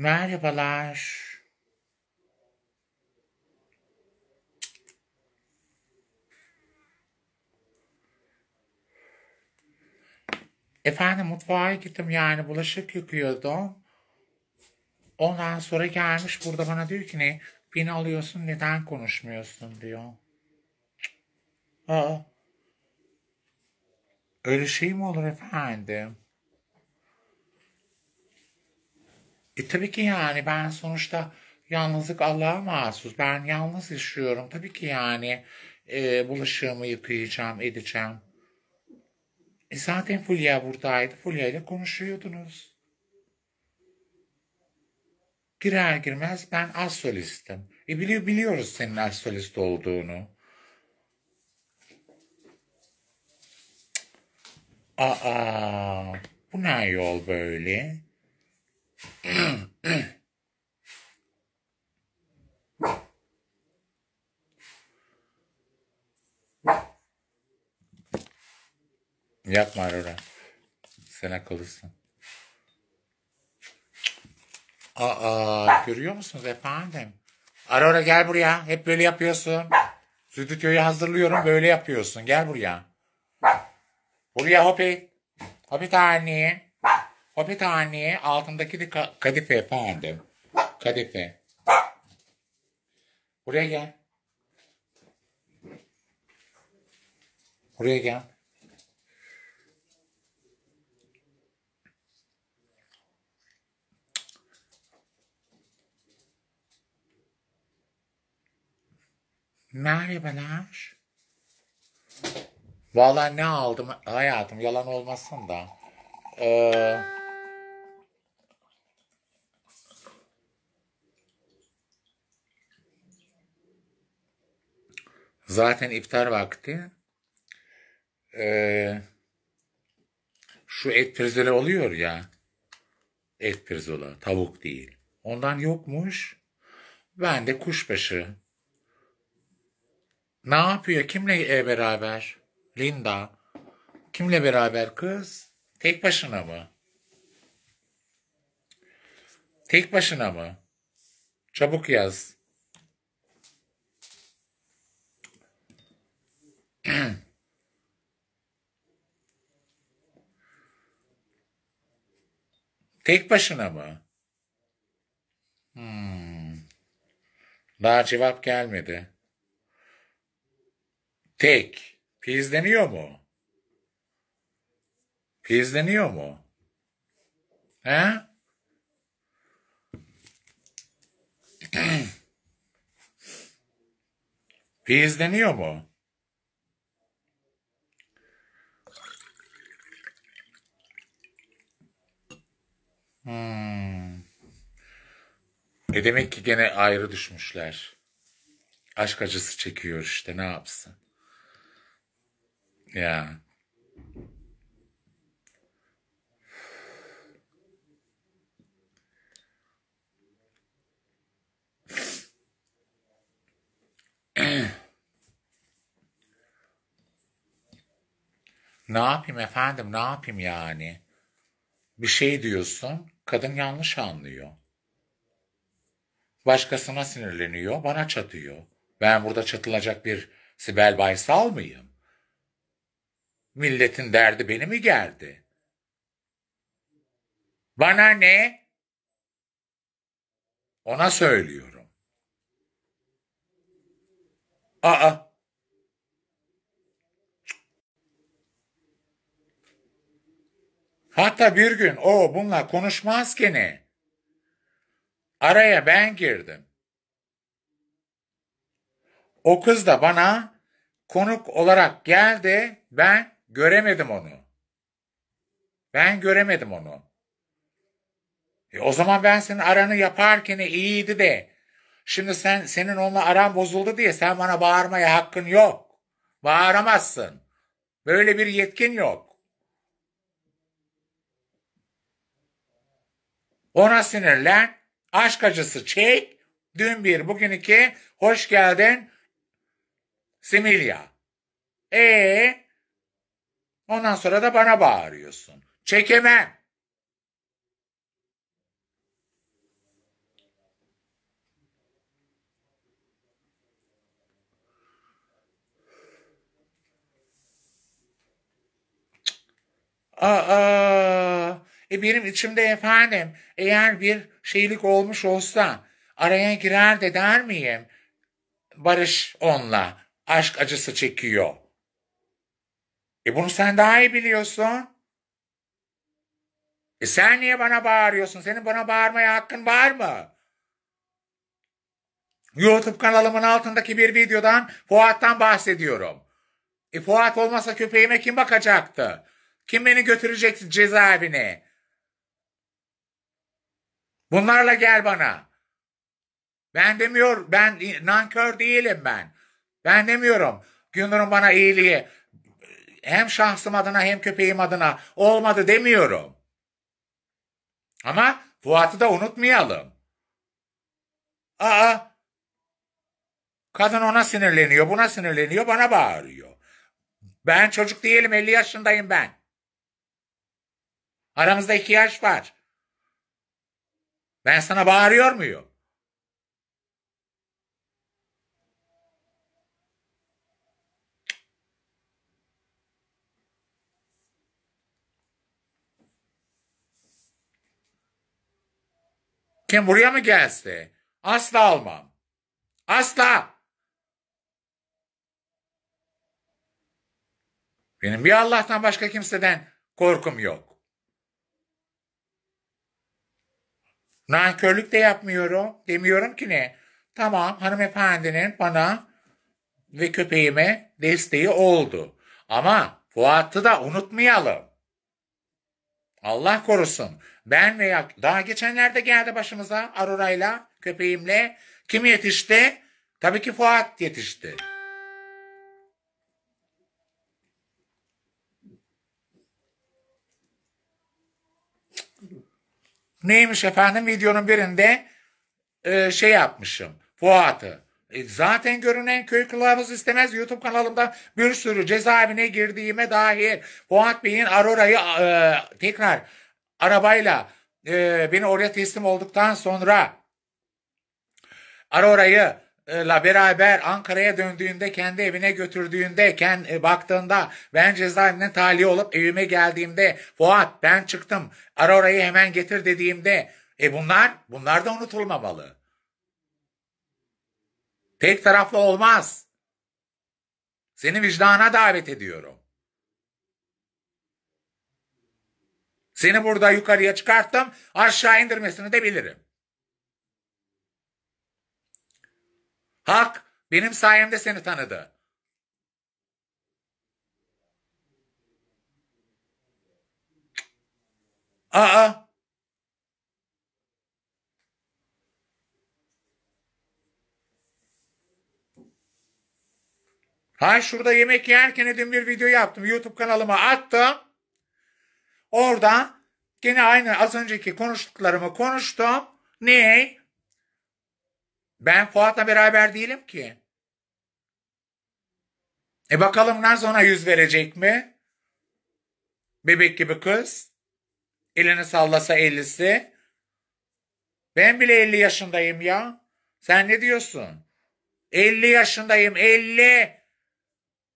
Merhabalar. Efendim mutfağa gittim yani bulaşık yıkıyordum. Ondan sonra gelmiş burada bana diyor ki ne beni alıyorsun neden konuşmuyorsun diyor. Aa, öyle şey mi olur efendim? E tabii ki yani ben sonuçta yalnızlık Allah'a mahsus. Ben yalnız yaşıyorum. Tabii ki yani e, bulaşığımı yıkayacağım, edeceğim. E zaten Fulya buradaydı. Fulya ile konuşuyordunuz. Girer girmez ben az solistim. E biliyor, biliyoruz senin az solist olduğunu. Aa, bu ne yol böyle? Yapma Aurora. Sen akıllısın. Aa, görüyor musunuz efendim? Aurora gel buraya. Hep böyle yapıyorsun. Stüdyoyu hazırlıyorum. Böyle yapıyorsun. Gel buraya. Buraya Hopi. Hopi tane. Hobbithaneye altındaki de ka kadife efendim. Kadife. Buraya gel. Buraya gel. Merhabalar. Vallahi ne aldım hayatım yalan olmasın da. Ee, Zaten iftar vakti e, şu et pirzola oluyor ya. Et pirzola, tavuk değil. Ondan yokmuş. Ben de kuşbaşı. Ne yapıyor? Kimle e, beraber? Linda. Kimle beraber kız? Tek başına mı? Tek başına mı? Çabuk yaz. Tek başına mı? Hmm. Daha cevap gelmedi. Tek. Pizleniyor mu? Pizleniyor mu? He? Pizleniyor mu? Hmm. E demek ki gene ayrı düşmüşler. Aşk acısı çekiyor işte ne yapsın. Ya. ne yapayım efendim ne yapayım yani? Bir şey diyorsun Kadın yanlış anlıyor. Başkasına sinirleniyor, bana çatıyor. Ben burada çatılacak bir Sibel Baysal mıyım? Milletin derdi beni mi gerdi? Bana ne? Ona söylüyorum. Aa, Hatta bir gün o bununla konuşmazken ne? Araya ben girdim. O kız da bana konuk olarak geldi. Ben göremedim onu. Ben göremedim onu. E o zaman ben senin aranı yaparken iyiydi de. Şimdi sen senin onunla aran bozuldu diye sen bana bağırmaya hakkın yok. Bağıramazsın. Böyle bir yetkin yok. Ona sinirlen, aşk acısı çek, dün bir, bugün iki, hoş geldin Similya. E ondan sonra da bana bağırıyorsun. Çekemem. Aa, e benim içimde efendim eğer bir şeylik olmuş olsa araya girer de der miyim? Barış onunla aşk acısı çekiyor. E bunu sen daha iyi biliyorsun. E sen niye bana bağırıyorsun? Senin bana bağırmaya hakkın var mı? YouTube kanalımın altındaki bir videodan Fuat'tan bahsediyorum. E Fuat olmasa köpeğime kim bakacaktı? Kim beni götürecekti cezaevine? Bunlarla gel bana. Ben demiyor, ben nankör değilim ben. Ben demiyorum. Günlerim bana iyiliği hem şahsım adına hem köpeğim adına olmadı demiyorum. Ama Fuat'ı da unutmayalım. Aa, kadın ona sinirleniyor, buna sinirleniyor, bana bağırıyor. Ben çocuk değilim, 50 yaşındayım ben. Aramızda iki yaş var. Ben sana bağırıyor muyum? Kim buraya mı gelse? Asla almam. Asla. Benim bir Allah'tan başka kimseden korkum yok. Nankörlük de yapmıyorum. Demiyorum ki ne? Tamam hanımefendinin bana ve köpeğime desteği oldu. Ama Fuat'ı da unutmayalım. Allah korusun. Ben veya daha geçenlerde geldi başımıza Arura'yla, köpeğimle. Kim yetişti? Tabii ki Fuat yetişti. Neymiş efendim videonun birinde e, şey yapmışım. Fuat'ı. E, zaten görünen köy kılavuz istemez YouTube kanalımda bir sürü cezaevine girdiğime dair Fuat Bey'in Aurora'yı e, tekrar arabayla e, beni oraya teslim olduktan sonra Aurora'yı e, la beraber Ankara'ya döndüğünde kendi evine götürdüğünde kendi e, baktığında ben cezaevine tahliye olup evime geldiğimde Fuat ben çıktım ara orayı hemen getir dediğimde e bunlar bunlar da unutulmamalı. Tek taraflı olmaz. Seni vicdana davet ediyorum. Seni burada yukarıya çıkarttım aşağı indirmesini de bilirim. Hak benim sayemde seni tanıdı. Aa. Ha şurada yemek yerken dün bir video yaptım. YouTube kanalıma attım. Orada yine aynı az önceki konuştuklarımı konuştum. Ne? Ben Fuat'la beraber değilim ki. E bakalım Naz ona yüz verecek mi? Bebek gibi kız. Elini sallasa ellisi. Ben bile elli yaşındayım ya. Sen ne diyorsun? Elli yaşındayım Elli.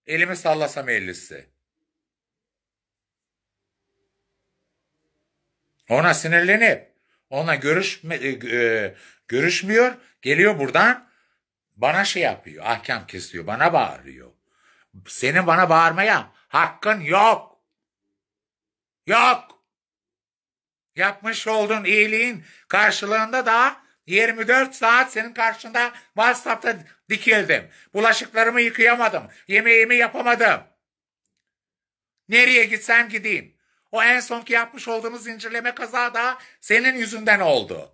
Elimi sallasam 50'si. Ona sinirlenip ona görüş e, e Görüşmüyor. Geliyor buradan bana şey yapıyor. Ahkam kesiyor. Bana bağırıyor. Senin bana bağırmaya hakkın yok. Yok. Yapmış olduğun iyiliğin karşılığında da 24 saat senin karşında WhatsApp'ta dikildim. Bulaşıklarımı yıkayamadım. Yemeğimi yapamadım. Nereye gitsem gideyim. O en sonki yapmış olduğumuz zincirleme kaza da senin yüzünden oldu.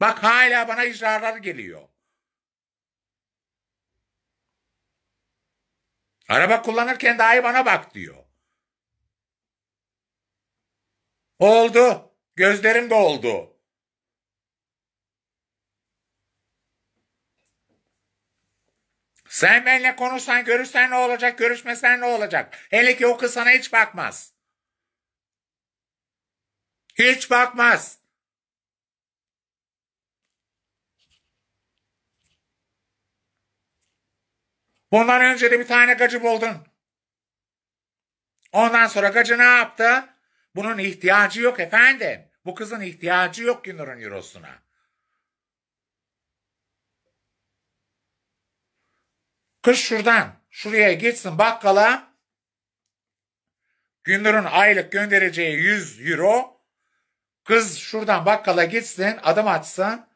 Bak hala bana icralar geliyor. Araba kullanırken dahi bana bak diyor. Oldu. Gözlerim de oldu. Sen benimle konuşsan, görüşsen ne olacak, görüşmesen ne olacak? Hele ki o kız sana hiç bakmaz. Hiç bakmaz. Bundan önce de bir tane gacı buldun. Ondan sonra gacı ne yaptı? Bunun ihtiyacı yok efendim. Bu kızın ihtiyacı yok Günur'un eurosuna. Kız şuradan şuraya gitsin bakkala Gündür'ün aylık göndereceği 100 euro kız şuradan bakkala gitsin adım atsın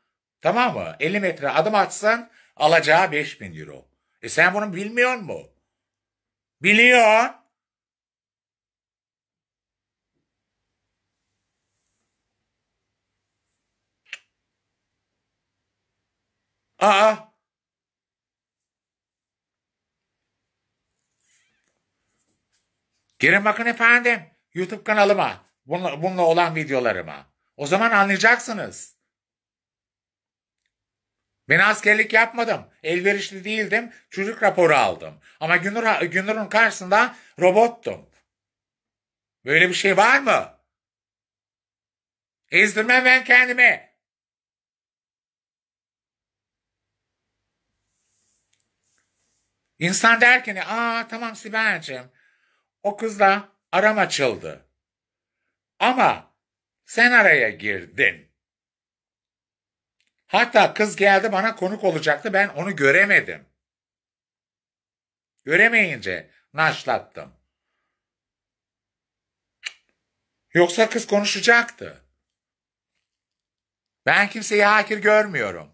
tamam mı 50 metre adım atsın alacağı 5000 euro. E sen bunu bilmiyor mu? Biliyor. Aa. Girin bakın efendim YouTube kanalıma. Bununla, bununla olan videolarıma. O zaman anlayacaksınız. Ben askerlik yapmadım. Elverişli değildim. Çocuk raporu aldım. Ama Günür, Günür'ün karşısında robottum. Böyle bir şey var mı? Ezdirmem ben kendimi. İnsan der ki aa tamam Sibel'cim o kızla aram açıldı. Ama sen araya girdin. Hatta kız geldi bana konuk olacaktı. Ben onu göremedim. Göremeyince naşlattım. Yoksa kız konuşacaktı. Ben kimseyi hakir görmüyorum.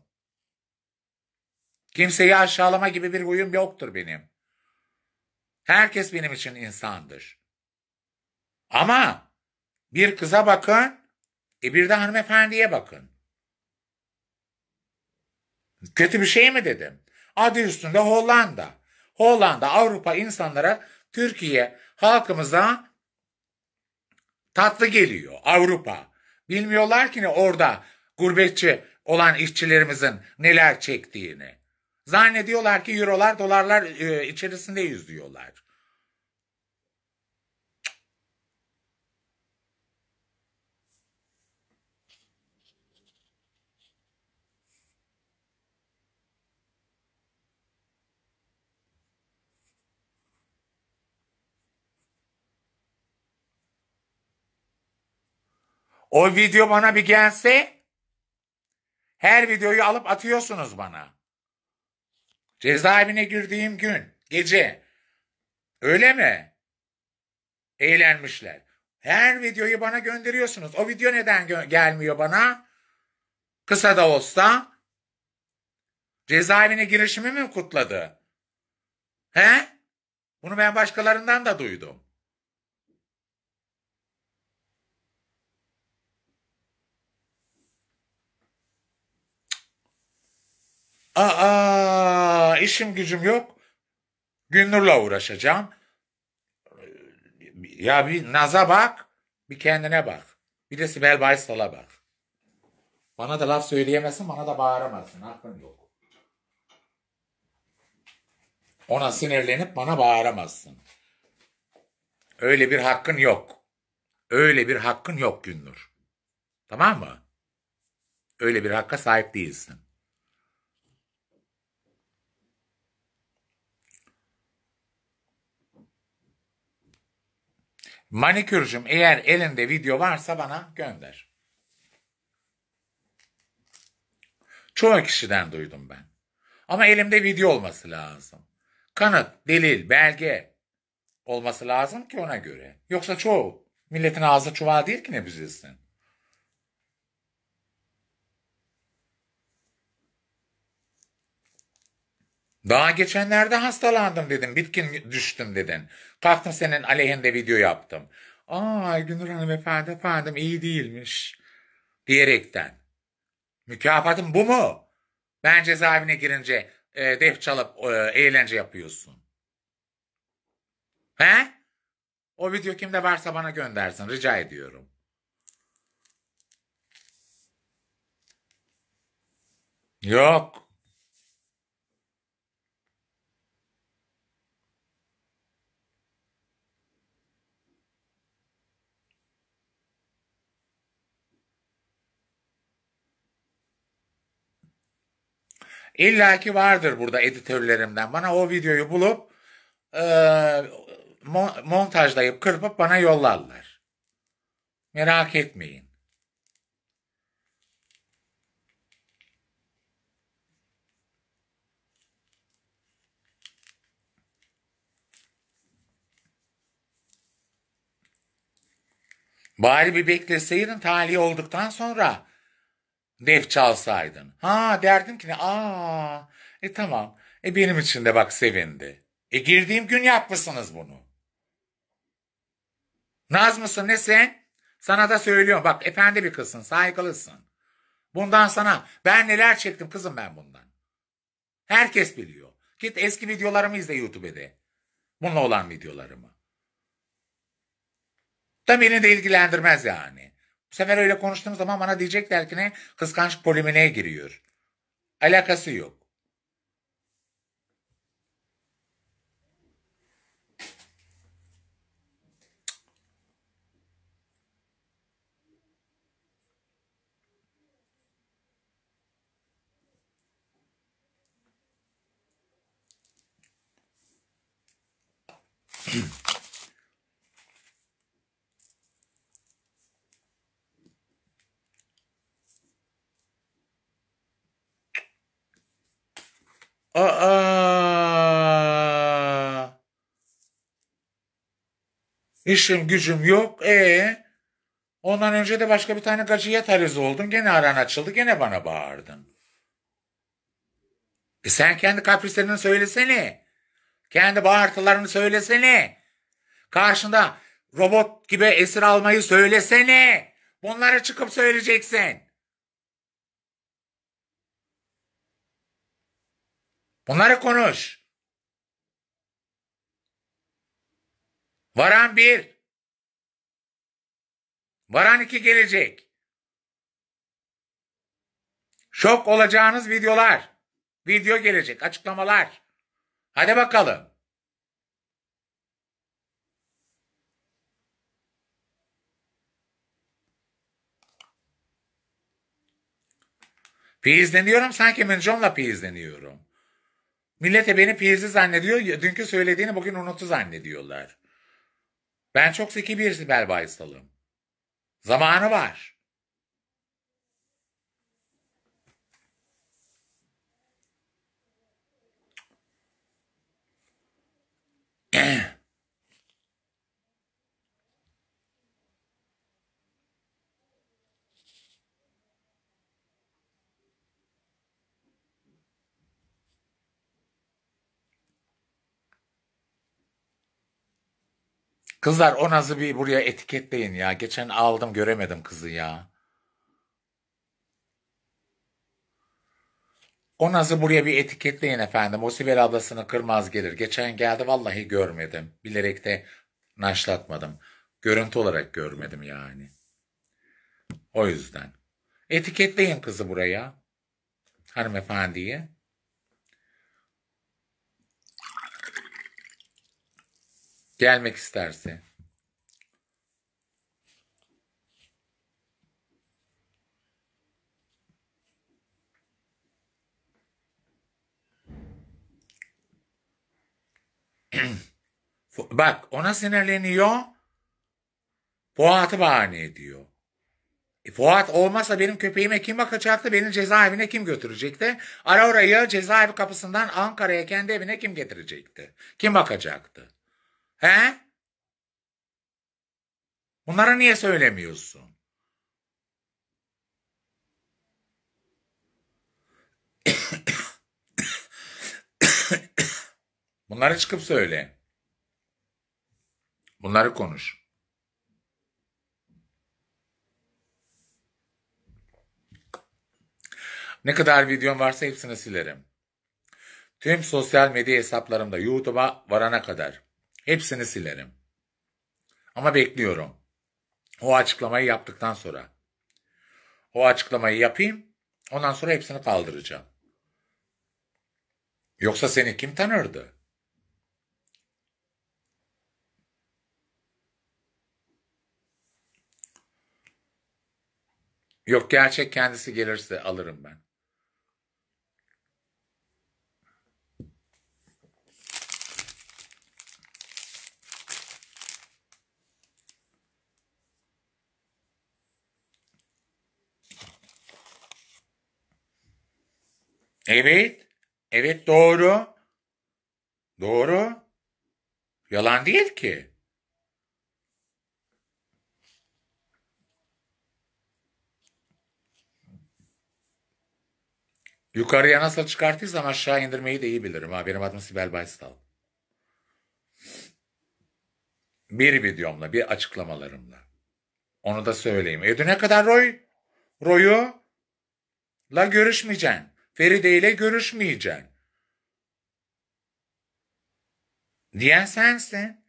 Kimseyi aşağılama gibi bir huyum yoktur benim. Herkes benim için insandır. Ama bir kıza bakın, e bir de hanımefendiye bakın. Kötü bir şey mi dedim? Adı üstünde Hollanda. Hollanda Avrupa insanlara Türkiye halkımıza tatlı geliyor Avrupa. Bilmiyorlar ki ne orada gurbetçi olan işçilerimizin neler çektiğini. Zannediyorlar ki eurolar dolarlar e, içerisinde yüzüyorlar. O video bana bir gelse her videoyu alıp atıyorsunuz bana. Cezaevine girdiğim gün, gece. Öyle mi? Eğlenmişler. Her videoyu bana gönderiyorsunuz. O video neden gö- gelmiyor bana? Kısa da olsa cezaevine girişimi mi kutladı? He? Bunu ben başkalarından da duydum. Aa işim gücüm yok. Günnur'la uğraşacağım. Ya bir Naz'a bak. Bir kendine bak. Bir de Sibel Baysal'a bak. Bana da laf söyleyemezsin, bana da bağıramazsın. Aklın yok. Ona sinirlenip bana bağıramazsın. Öyle bir hakkın yok. Öyle bir hakkın yok Günnur. Tamam mı? Öyle bir hakka sahip değilsin. Manikürcüm eğer elinde video varsa bana gönder. Çoğu kişiden duydum ben. Ama elimde video olması lazım. Kanıt, delil, belge olması lazım ki ona göre. Yoksa çoğu milletin ağzı çuval değil ki ne büzülsün. Daha geçenlerde hastalandım dedim. Bitkin düştüm dedin. Kalktım senin aleyhinde video yaptım. Aa Gülnur Hanım efendi efendim iyi değilmiş. Diyerekten. Mükafatın bu mu? Ben cezaevine girince e, def çalıp e, eğlence yapıyorsun. He? O video kimde varsa bana göndersin rica ediyorum. Yok. İlla ki vardır burada editörlerimden. Bana o videoyu bulup e, montajlayıp kırpıp bana yollarlar. Merak etmeyin. Bari bir bekleseydin talih olduktan sonra Dev çalsaydın. Ha derdim ki ne? Aa. E tamam. E benim için de bak sevindi. E girdiğim gün yapmışsınız bunu. Naz mısın ne sen? Sana da söylüyorum. Bak efendi bir kızsın. Saygılısın. Bundan sana. Ben neler çektim kızım ben bundan. Herkes biliyor. Git eski videolarımı izle YouTube'de. Bununla olan videolarımı. Da beni de ilgilendirmez yani. Bu sefer öyle konuştuğum zaman bana diyecekler ki ne? Kıskanç polimine giriyor. Alakası yok. Hmm. İşim gücüm yok. E Ondan önce de başka bir tane gacıya tariz oldun. Gene aran açıldı. Gene bana bağırdın. E sen kendi kaprislerini söylesene. Kendi bağırtılarını söylesene. Karşında robot gibi esir almayı söylesene. Bunları çıkıp söyleyeceksin. Bunları konuş. Varan bir. Varan iki gelecek. Şok olacağınız videolar. Video gelecek, açıklamalar. Hadi bakalım. Piyizleniyorum sanki Mincom'la piyizleniyorum. Millete beni piyizli zannediyor, dünkü söylediğini bugün unutu zannediyorlar. Ben çok zeki bir Sibel Baysal'ım. Zamanı var. Eh. Kızlar o nazı bir buraya etiketleyin ya. Geçen aldım göremedim kızı ya. O nazı buraya bir etiketleyin efendim. O Sibel ablasını kırmaz gelir. Geçen geldi vallahi görmedim. Bilerek de naşlatmadım. Görüntü olarak görmedim yani. O yüzden. Etiketleyin kızı buraya. hanımefendiye. Gelmek isterse. Bak ona sinirleniyor. Fuat'ı bahane ediyor. E, Fuat olmazsa benim köpeğime kim bakacaktı? Beni cezaevine kim götürecekti? Ara orayı cezaevi kapısından Ankara'ya kendi evine kim getirecekti? Kim bakacaktı? He? Bunlara niye söylemiyorsun? Bunları çıkıp söyle. Bunları konuş. Ne kadar videom varsa hepsini silerim. Tüm sosyal medya hesaplarımda YouTube'a varana kadar. Hepsini silerim. Ama bekliyorum. O açıklamayı yaptıktan sonra. O açıklamayı yapayım. Ondan sonra hepsini kaldıracağım. Yoksa seni kim tanırdı? Yok gerçek kendisi gelirse alırım ben. Evet. Evet doğru. Doğru. Yalan değil ki. Yukarıya nasıl çıkartıysam aşağı indirmeyi de iyi bilirim. Ha, benim adım Sibel Baysal. Bir videomla, bir açıklamalarımla. Onu da söyleyeyim. E düne kadar Roy, Roy'u la görüşmeyeceksin. Feride ile görüşmeyeceksin. Diyen sensin.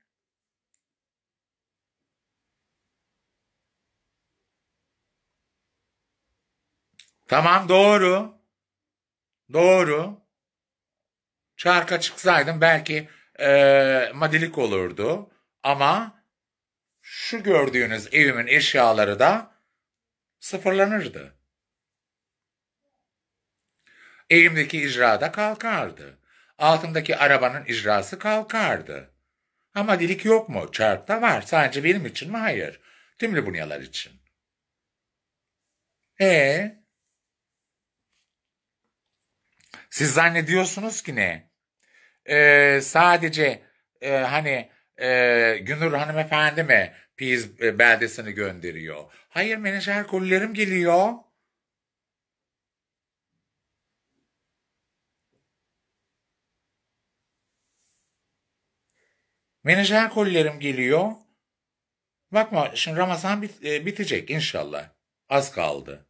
Tamam doğru. Doğru. Çarka çıksaydım belki e, madilik olurdu. Ama şu gördüğünüz evimin eşyaları da sıfırlanırdı. Elimdeki icra da kalkardı. Altındaki arabanın icrası kalkardı. Ama delik yok mu? Çarkta var. Sadece benim için mi? Hayır. Tüm Libunyalar için. E Siz zannediyorsunuz ki ne? Ee, sadece e, hani e, Günür hanımefendi mi Piz e, beldesini gönderiyor? Hayır menajer kollarım geliyor. Menajer kollarım geliyor. Bakma şimdi Ramazan bit- e, bitecek inşallah. Az kaldı.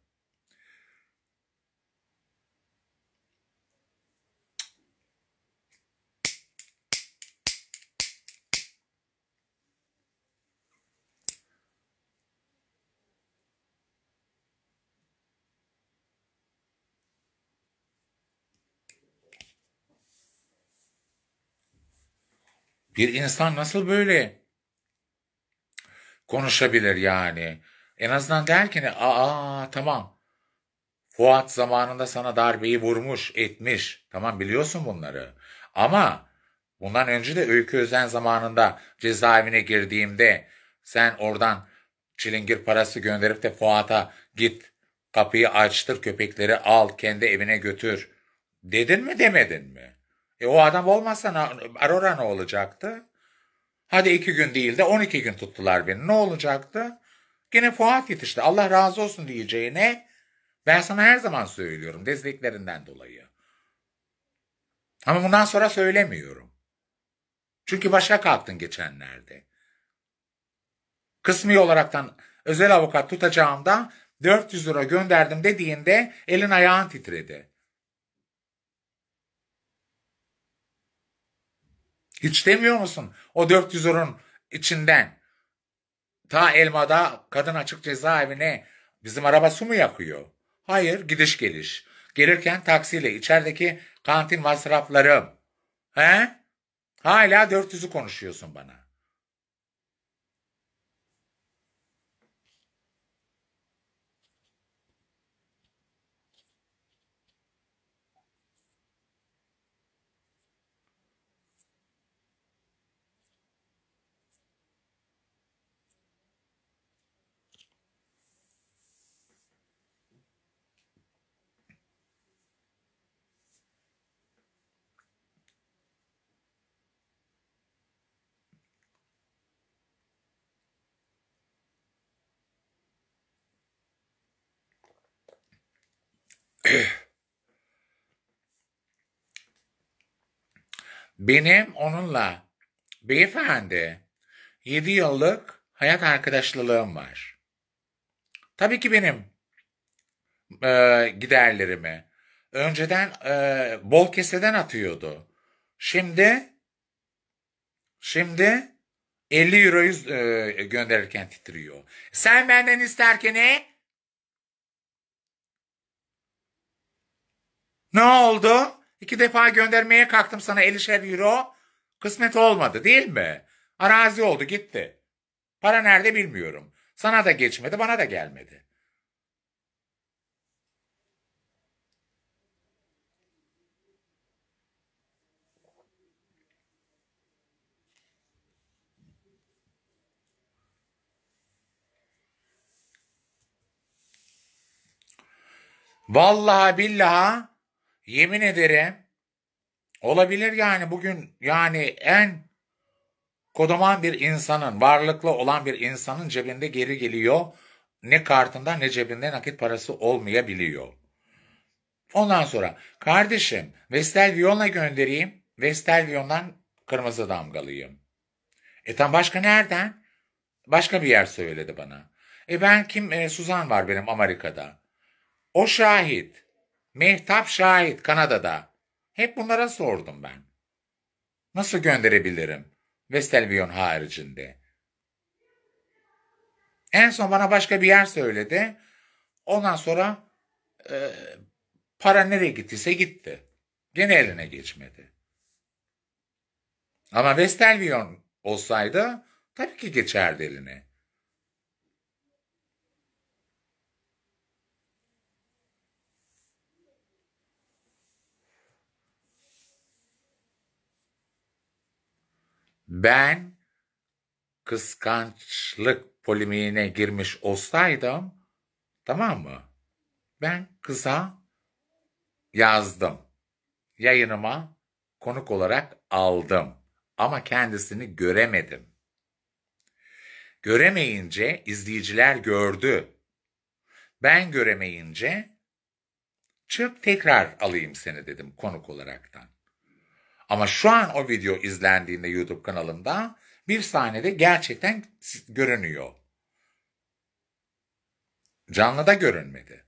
Bir insan nasıl böyle konuşabilir yani? En azından der ki aa tamam Fuat zamanında sana darbeyi vurmuş etmiş tamam biliyorsun bunları. Ama bundan önce de Öykü Özen zamanında cezaevine girdiğimde sen oradan çilingir parası gönderip de Fuat'a git kapıyı açtır köpekleri al kendi evine götür dedin mi demedin mi? E o adam olmazsa Aurora ne olacaktı? Hadi iki gün değil de on iki gün tuttular beni. Ne olacaktı? Gene Fuat yetişti. Allah razı olsun diyeceğine ben sana her zaman söylüyorum desteklerinden dolayı. Ama bundan sonra söylemiyorum. Çünkü başa kalktın geçenlerde. Kısmi olaraktan özel avukat tutacağımda 400 lira gönderdim dediğinde elin ayağın titredi. Hiç demiyor musun? O 400 ürün içinden ta Elma'da kadın açık cezaevine bizim arabası mı yakıyor? Hayır gidiş geliş. Gelirken taksiyle içerideki kantin masraflarım. He? Hala 400'ü konuşuyorsun bana. Benim onunla beyefendi yedi yıllık hayat arkadaşlılığım var. Tabii ki benim e, giderlerimi önceden e, bol keseden atıyordu. Şimdi şimdi 50 euroyu e, gönderirken titriyor. Sen benden isterken ne? Ne oldu? İki defa göndermeye kalktım sana 50'şer euro. Kısmet olmadı değil mi? Arazi oldu gitti. Para nerede bilmiyorum. Sana da geçmedi bana da gelmedi. Vallahi billaha Yemin ederim olabilir yani bugün yani en kodoman bir insanın, varlıklı olan bir insanın cebinde geri geliyor. Ne kartında ne cebinde nakit parası olmayabiliyor. Ondan sonra kardeşim Vestelvion'a göndereyim. Vestelvion'dan kırmızı damgalıyım. E tam başka nereden? Başka bir yer söyledi bana. E ben kim? E, Suzan var benim Amerika'da. O şahit. Mehtap Şahit Kanada'da. Hep bunlara sordum ben. Nasıl gönderebilirim? Vestelvion haricinde. En son bana başka bir yer söyledi. Ondan sonra e, para nereye gittiyse gitti. Gene eline geçmedi. Ama Vestelvion olsaydı tabii ki geçerdi eline. Ben kıskançlık polimiğine girmiş olsaydım tamam mı? Ben kıza yazdım. Yayınıma konuk olarak aldım ama kendisini göremedim. Göremeyince izleyiciler gördü. Ben göremeyince çık tekrar alayım seni dedim konuk olaraktan. Ama şu an o video izlendiğinde YouTube kanalımda bir sahnede gerçekten görünüyor. Canlıda görünmedi.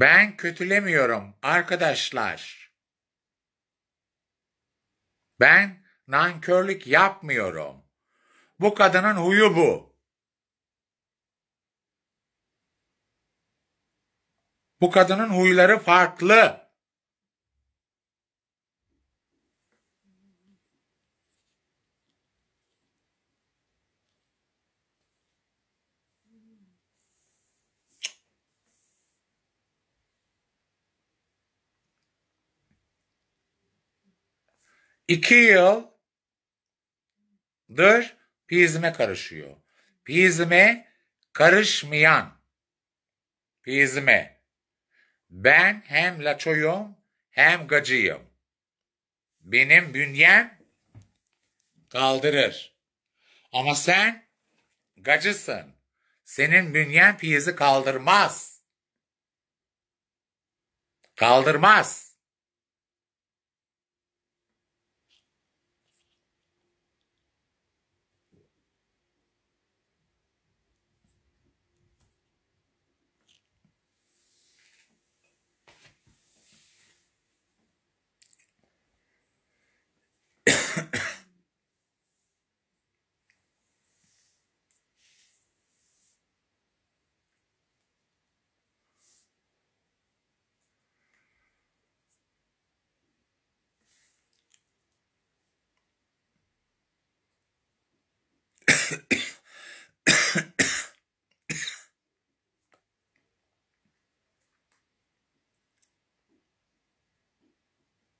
Ben kötülemiyorum arkadaşlar. Ben nankörlük yapmıyorum. Bu kadının huyu bu. Bu kadının huyları farklı. iki yıldır piizme karışıyor. Piizme karışmayan. Piizme. Ben hem laçoyum hem gacıyım. Benim bünyem kaldırır. Ama sen gacısın. Senin bünyen piyizi kaldırmaz. Kaldırmaz.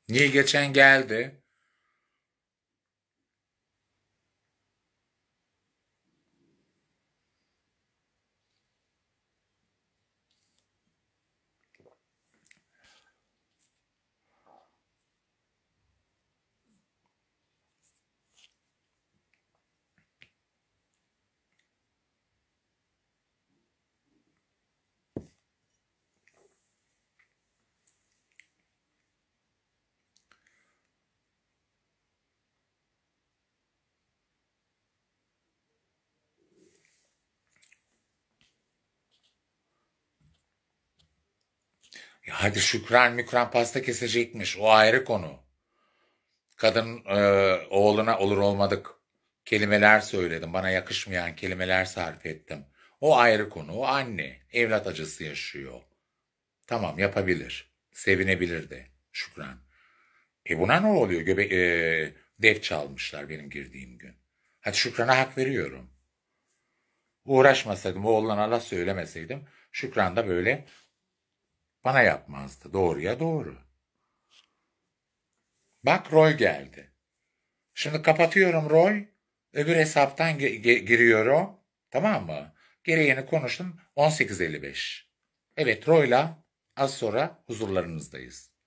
Niye geçen geldi? Ya hadi Şükran Mükran pasta kesecekmiş. O ayrı konu. Kadın e, oğluna olur olmadık kelimeler söyledim. Bana yakışmayan kelimeler sarf ettim. O ayrı konu. O anne. Evlat acısı yaşıyor. Tamam yapabilir. Sevinebilir de. Şükran. E buna ne oluyor? Göbe e, dev çalmışlar benim girdiğim gün. Hadi Şükran'a hak veriyorum. Uğraşmasaydım, oğluna Allah söylemeseydim Şükran da böyle bana yapmazdı. Doğruya doğru. Bak Roy geldi. Şimdi kapatıyorum Roy. Öbür hesaptan ge- giriyorum. Tamam mı? Gereğini konuştum. 18.55. Evet Roy'la az sonra huzurlarınızdayız.